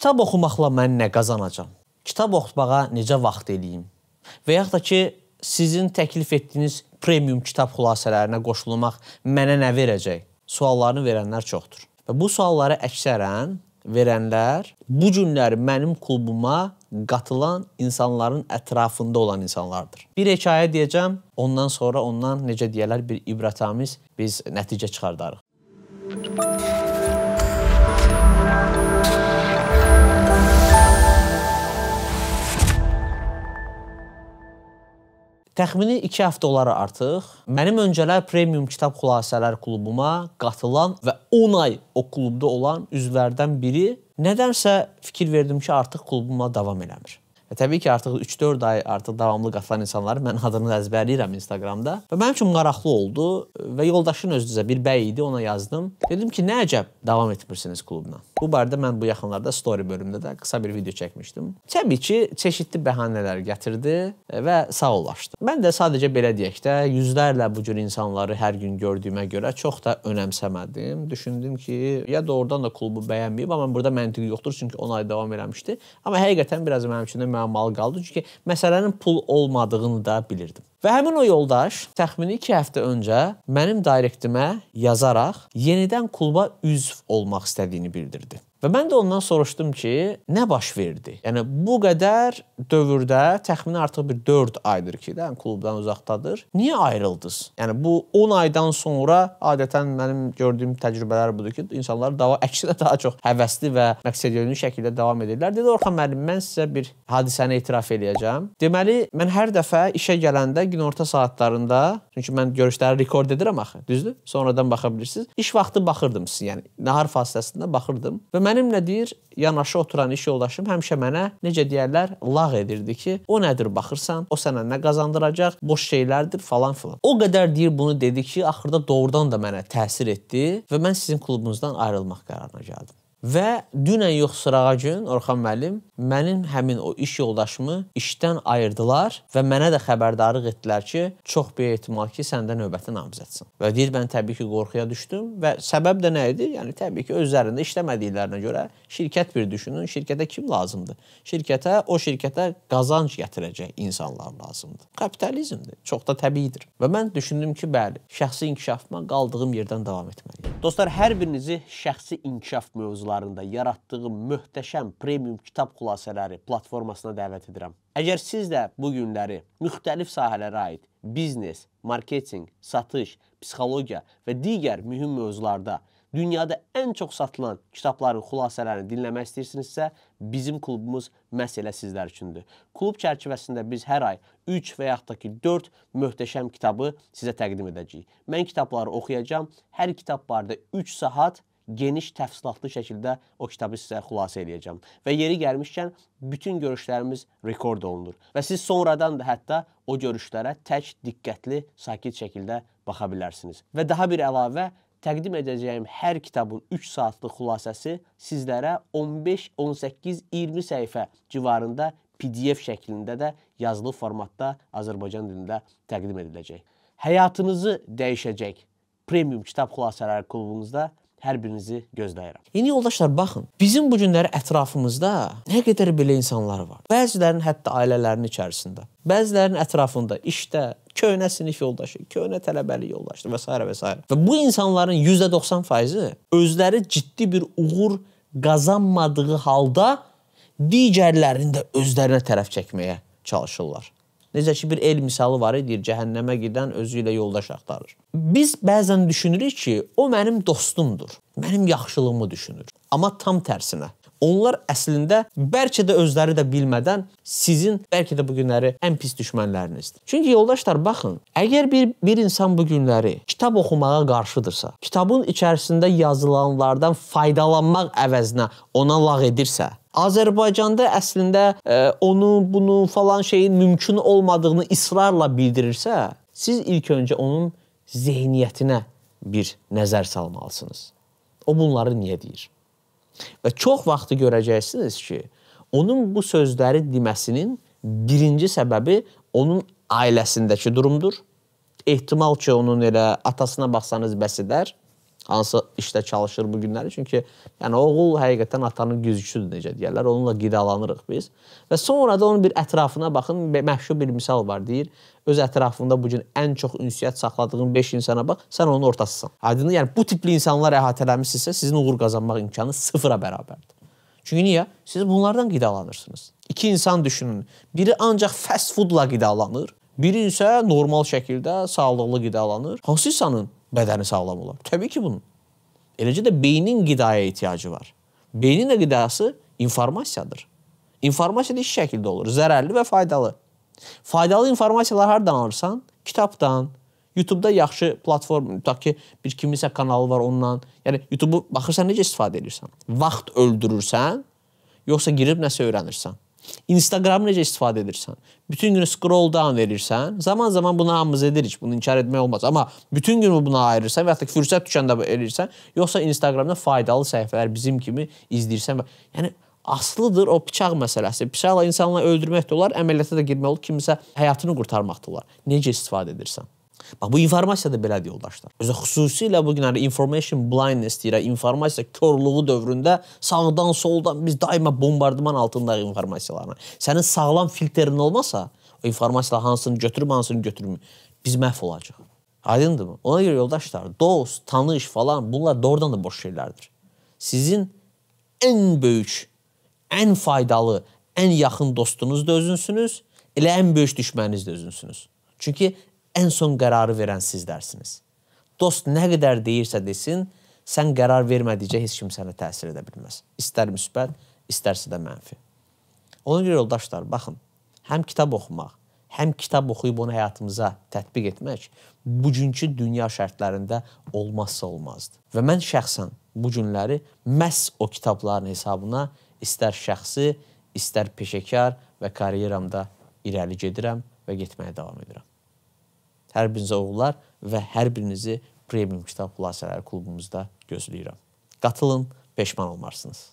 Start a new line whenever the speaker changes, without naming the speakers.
kitab oxumaqla mən nə qazanacam? Kitab oxumağa necə vaxt eləyim? Və yaxud da ki, sizin təklif etdiyiniz premium kitab xülasələrinə qoşulmaq mənə nə verəcək? Suallarını verənlər çoxdur. Və bu sualları əksərən verənlər bu günləri mənim klubuma qatılan insanların ətrafında olan insanlardır. Bir hekayə deyəcəm, ondan sonra ondan necə deyirlər bir ibrətamiz biz nəticə çıxardarıq. Təxmini 2 həftə olaraq artıq mənim öncələr Premium Kitab Xülasələr klubuma qatılan və 10 ay o klubda olan üzvlərdən biri nədənsə fikir verdim ki, artıq klubuma davam eləmir. Və təbii ki, artıq 3-4 ay artıq davamlı qatılan insanları mən adını əzbərləyirəm Instagramda. Və mənim üçün maraqlı oldu və yoldaşın özü də bir bəy idi, ona yazdım. Dedim ki, nə əcəb davam etmirsiniz klubla? Bu barədə mən bu yaxınlarda story bölümündə də qısa bir video çəkmişdim. Təbii ki, çeşidli bəhanələr gətirdi və sağollaşdı. Mən də sadəcə belə deyək də, yüzlərlə bu cür insanları hər gün gördüyümə görə çox da önəmsəmədim. Düşündüm ki, ya doğrudan da klubu bəyənməyib, amma burada məntiq yoxdur, çünki 10 ay davam eləmişdi. Amma həqiqətən biraz mənim üçün də müəmmalı qaldı, çünki məsələnin pul olmadığını da bilirdim. Və həmin o yoldaş təxmini 2 həftə öncə mənim direktimə yazaraq yenidən kluba üzv olmaq istədiyini bildirdi. Və mən də ondan soruşdum ki, nə baş verdi? Yəni bu qədər dövrdə təxminən artıq bir 4 aydır ki, də yəni klubdan uzaqdadır. Niyə ayrıldınız? Yəni bu 10 aydan sonra adətən mənim gördüyüm təcrübələr budur ki, insanlar dava əksinə daha çox həvəsli və məqsədyönlü şəkildə davam edirlər. Dedi Orxan müəllim, mən sizə bir hadisəni etiraf eləyəcəm. Deməli, mən hər dəfə işə gələndə günorta saatlarında, çünki mən görüşləri rekord edirəm axı, düzdür? Sonradan baxa bilirsiniz. İş vaxtı baxırdım sizə, yəni nahar fasiləsində baxırdım və mən Mənimlə deyir, yanaşı oturan iş yoldaşım həmişə mənə necə deyirlər, lağ edirdi ki, o nədir baxırsan, o sənə nə qazandıracaq, boş şeylərdir falan filan. O qədər deyir bunu dedi ki, axırda doğrudan da mənə təsir etdi və mən sizin klubunuzdan ayrılmaq qərarına gəldim. Və dünən yox sırağa gün Orxan müəllim mənim həmin o iş yoldaşımı işdən ayırdılar və mənə də xəbərdarlıq etdilər ki, çox böyük ehtimal ki, səndə növbəti namizədsən. Və deyir mən təbii ki, qorxuya düşdüm və səbəb də nə idi? Yəni təbii ki, özlərində işləmədiklərinə görə şirkət bir düşünün, şirkətə kim lazımdır? Şirkətə o şirkətə qazanc gətirəcək insanlar lazımdır. Kapitalizmdir, çox da təbiidir. Və mən düşündüm ki, bəli, şəxsi inkişafıma qaldığım yerdən davam etməliyəm. Dostlar, hər birinizi şəxsi inkişaf mövzuları məktublarında yaratdığı möhtəşəm premium kitab xülasələri platformasına dəvət edirəm. Əgər siz də bu günləri müxtəlif sahələrə aid biznes, marketinq, satış, psixologiya və digər mühüm mövzularda dünyada ən çox satılan kitabların xülasələrini dinləmək istəyirsinizsə, bizim klubumuz məhz elə sizlər üçündür. Klub çərçivəsində biz hər ay 3 və yaxud da ki 4 möhtəşəm kitabı sizə təqdim edəcəyik. Mən kitabları oxuyacağam. Hər kitab barədə 3 saat geniş təfsilatlı şəkildə o kitabı sizə xülasə eləyəcəm. Və yeri gəlmişkən bütün görüşlərimiz rekord olunur və siz sonradan da hətta o görüşlərə tək diqqətli, sakit şəkildə baxa bilərsiniz. Və daha bir əlavə təqdim edəcəyim hər kitabın 3 saatlıq xülasəsi sizlərə 15, 18, 20 səhifə civarında PDF şəklində də yazılı formatda Azərbaycan dilində təqdim ediləcək. Həyatınızı dəyişəcək premium kitab xülasələri klubumuzda hər birinizi gözləyirəm. İndi yoldaşlar baxın, bizim bu günləri ətrafımızda nə qədər belə insanlar var. Bəzilərinin hətta ailələrinin içərisində, bəzilərinin ətrafında, işdə, köhnə sinif yoldaşı, köhnə tələbəlik yoldaşı və s. və s. Və bu insanların %90%-i özləri ciddi bir uğur qazanmadığı halda digərlərini də özlərinə tərəf çəkməyə çalışırlar. Necə ki bir el misalı var idi, cəhənnəmə gedən özü ilə yoldaş axtarır. Biz bəzən düşünürük ki, o mənim dostumdur. Mənim yaxşılığımı düşünür. Amma tam tərsinə. Onlar əslində bəlkə də özləri də bilmədən sizin bəlkə də bu günləri ən pis düşmənlərinizdir. Çünki yoldaşlar baxın, əgər bir bir insan bu günləri kitab oxumağa qarşıdırsa, kitabın içərisində yazılanlardan faydalanmaq əvəzinə ona lağ edirsə, Azərbaycanda əslində ə, e, onu, bunu falan şeyin mümkün olmadığını israrla bildirirsə, siz ilk öncə onun zehniyyətinə bir nəzər salmalısınız. O bunları niyə deyir? Və çox vaxtı görəcəksiniz ki, onun bu sözləri deməsinin birinci səbəbi onun ailəsindəki durumdur. Ehtimal ki, onun elə atasına baxsanız bəs edər hansı işdə çalışır bu günləri. Çünki yəni oğul həqiqətən atanın güzgüsüdür necə deyirlər. Onunla qidalanırıq biz. Və sonra da onun bir ətrafına baxın, məşhur bir misal var deyir. Öz ətrafında bu gün ən çox ünsiyyət saxladığın 5 insana bax, sən onun ortasısan. Aydındır? Yəni bu tipli insanlar əhatələmisinizsə, sizin uğur qazanmaq imkanı sıfıra bərabərdir. Çünki niyə? Siz bunlardan qidalanırsınız. İki insan düşünün. Biri ancaq fast foodla qidalanır, biri isə normal şəkildə sağlıqlı qidalanır. Hansısanın bədəni sağlam olar? Təbii ki, bunun. Eləcə də beynin qidaya ehtiyacı var. Beynin də qidası informasiyadır. İnformasiya da iki şəkildə olur: zərərli və faydalı. Faydalı informasiyalar hardan alırsan? Kitabdan, YouTube-da yaxşı platform, tutaq ki, bir kiminsə kanalı var ondan. Yəni YouTube-u baxırsan necə istifadə edirsən? Vaxt öldürürsən, yoxsa girib nəsə öyrənirsən? Instagram necə istifadə edirsən? Bütün günü scroll down verirsən. Zaman-zaman buna hamımız edirik. Bunu inkar etmək olmaz. Amma bütün günü buna ayırırsan və hətta fürsət düşəndə edirsən, yoxsa Instagramda faydalı səhifələr bizim kimi izləyirsən və yəni aslıdır o bıçaq məsələsi. Bıçaqla insanları öldürmək də olar, əməliyyata da girmək olur, kimisə həyatını qurtarmaq da olar. Necə istifadə edirsən? Bax bu informasiya da belədir yoldaşlar. Özə xüsusilə bu günləri information blindness deyirək, informasiya körlüyü dövründə sağdan, soldan biz daima bombardman altındayıq informasiyalarına. Sənin sağlam filtrin olmasa, o informasiya hansını götürüb, hansını götürmür, biz məhv olacağıq. Aydındırmı? Ona görə yoldaşlar, dost, tanış falan bunlar doğrudan da boş şeylərdir. Sizin ən böyük, ən faydalı, ən yaxın dostunuz da özünsünüz, elə ən böyük düşməniniz də özünsünüz. Çünki ən son qərarı verən sizlərsiniz. Dost nə qədər deyirsə desin, sən qərar vermədikcə heç kim sənə təsir edə bilməz. İstər müsbət, istərsə də mənfi. Ona görə yoldaşlar, baxın, həm kitab oxumaq, həm kitab oxuyub onu həyatımıza tətbiq etmək bugünkü dünya şərtlərində olmazsa olmazdı. Və mən şəxsən bu günləri məhz o kitabların hesabına istər şəxsi, istər peşəkar və karyeramda irəli gedirəm və getməyə davam edirəm. Hər birinizə uğurlar və hər birinizi Premium Kitab Xülasələri klubumuzda gözləyirəm. Qatılın, peşman olmarsınız.